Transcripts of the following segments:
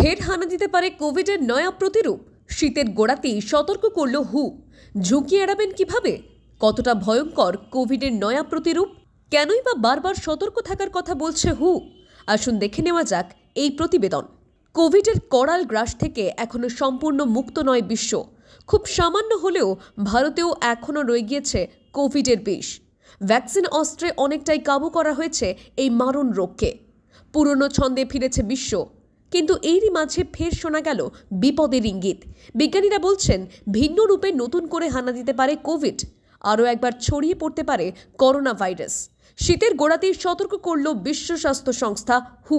ফের হানা দিতে পারে কোভিডের নয়া প্রতিরূপ শীতের গোড়াতেই সতর্ক করল হু ঝুঁকি এড়াবেন কিভাবে কতটা ভয়ঙ্কর কোভিডের নয়া প্রতিরূপ কেনই বা বারবার সতর্ক থাকার কথা বলছে হু আসুন দেখে নেওয়া যাক এই প্রতিবেদন কোভিডের করাল গ্রাস থেকে এখনও সম্পূর্ণ মুক্ত নয় বিশ্ব খুব সামান্য হলেও ভারতেও এখনও রয়ে গিয়েছে কোভিডের বিষ ভ্যাকসিন অস্ত্রে অনেকটাই কাবু করা হয়েছে এই মারণ রোগকে পুরনো ছন্দে ফিরেছে বিশ্ব কিন্তু এরই মাঝে ফের শোনা গেল বিপদের ইঙ্গিত বিজ্ঞানীরা বলছেন ভিন্ন রূপে নতুন করে হানা দিতে পারে কোভিড আরও একবার ছড়িয়ে পড়তে পারে করোনা ভাইরাস শীতের গোড়াতেই সতর্ক করল বিশ্ব স্বাস্থ্য সংস্থা হু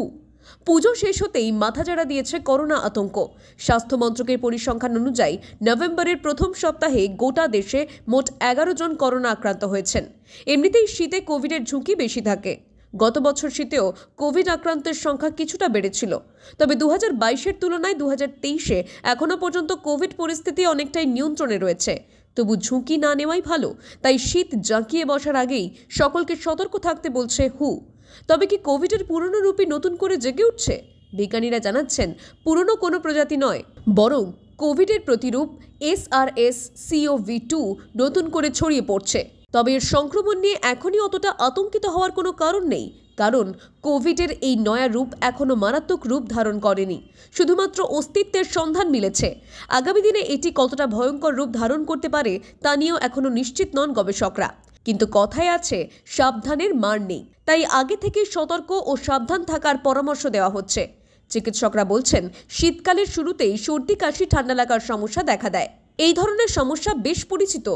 পুজো শেষ হতেই মাথাচাড়া দিয়েছে করোনা আতঙ্ক স্বাস্থ্য মন্ত্রকের পরিসংখ্যান অনুযায়ী নভেম্বরের প্রথম সপ্তাহে গোটা দেশে মোট এগারো জন করোনা আক্রান্ত হয়েছেন এমনিতেই শীতে কোভিডের ঝুঁকি বেশি থাকে গত বছর শীতেও কোভিড আক্রান্তের সংখ্যা কিছুটা বেড়েছিল তবে দু হাজার বাইশের তুলনায় দু হাজার তেইশে এখনও পর্যন্ত কোভিড পরিস্থিতি অনেকটাই নিয়ন্ত্রণে রয়েছে তবু ঝুঁকি না নেওয়াই ভালো তাই শীত জাঁকিয়ে বসার আগেই সকলকে সতর্ক থাকতে বলছে হু তবে কি কোভিডের পুরনো রূপই নতুন করে জেগে উঠছে বিজ্ঞানীরা জানাচ্ছেন পুরনো কোনো প্রজাতি নয় বরং কোভিডের প্রতিরূপ এসআরএস সিওভি টু নতুন করে ছড়িয়ে পড়ছে তবে এর সংক্রমণ নিয়ে এখনই অতটা আতঙ্কিত হওয়ার কোনো কারণ নেই কারণ কোভিডের এই নয়া রূপ এখনও মারাত্মক রূপ ধারণ করেনি শুধুমাত্র অস্তিত্বের সন্ধান মিলেছে আগামী দিনে এটি কতটা ভয়ঙ্কর রূপ ধারণ করতে পারে তা নিয়েও এখনও নিশ্চিত নন গবেষকরা কিন্তু কথায় আছে সাবধানের মার নেই তাই আগে থেকে সতর্ক ও সাবধান থাকার পরামর্শ দেওয়া হচ্ছে চিকিৎসকরা বলছেন শীতকালের শুরুতেই সর্দি কাশি ঠান্ডা লাগার সমস্যা দেখা দেয় এই ধরনের সমস্যা বেশ পরিচিত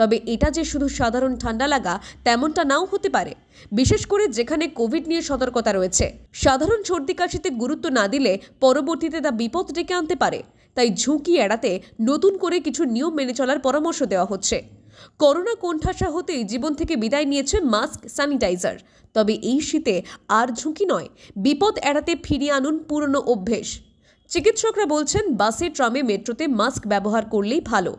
তবে এটা যে শুধু সাধারণ ঠান্ডা লাগা তেমনটা নাও হতে পারে বিশেষ করে যেখানে কোভিড নিয়ে সতর্কতা রয়েছে সাধারণ সর্দি কাশিতে গুরুত্ব না দিলে পরবর্তীতে তা বিপদ ডেকে আনতে পারে তাই ঝুঁকি এড়াতে নতুন করে কিছু নিয়ম মেনে চলার পরামর্শ দেওয়া হচ্ছে করোনা কোণঠাসা হতেই জীবন থেকে বিদায় নিয়েছে মাস্ক স্যানিটাইজার তবে এই শীতে আর ঝুঁকি নয় বিপদ এড়াতে ফিরিয়ে আনুন পুরনো অভ্যেস চিকিৎসকরা বলছেন বাসে ট্রামে মেট্রোতে মাস্ক ব্যবহার করলেই ভালো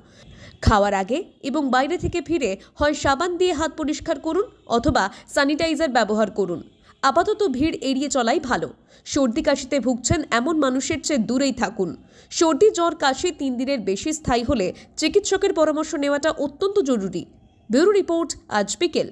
খাওয়ার আগে এবং বাইরে থেকে ফিরে হয় সাবান দিয়ে হাত পরিষ্কার করুন অথবা স্যানিটাইজার ব্যবহার করুন আপাতত ভিড় এড়িয়ে চলাই ভালো সর্দি কাশিতে ভুগছেন এমন মানুষের চেয়ে দূরেই থাকুন সর্দি জ্বর কাশি তিন দিনের বেশি স্থায়ী হলে চিকিৎসকের পরামর্শ নেওয়াটা অত্যন্ত জরুরি ব্যুরো রিপোর্ট আজ বিকেল